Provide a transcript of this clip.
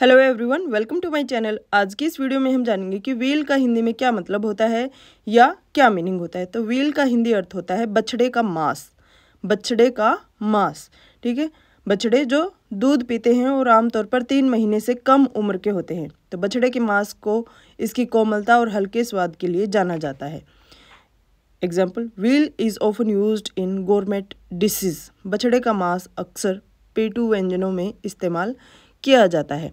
hello everyone welcome to my channel आज की इस वीडियो में हम जानेंगे कि व्हील का हिंदी में क्या मतलब होता है या क्या मीनिंग होता है तो व्हील का हिंदी अर्थ होता है बछड़े का मांस बछड़े का मांस ठीक है बछड़े जो दूध पीते हैं और आमतौर पर तीन महीने से कम उम्र के होते हैं तो बछड़े के मांस को इसकी कोमलता और हल्के स्वाद के लिए जाना जाता है example veal is often used in gourmet dishes बछड़े का मांस अक्सर पेटू व्यंजनों में इस्तेमाल किया जाता है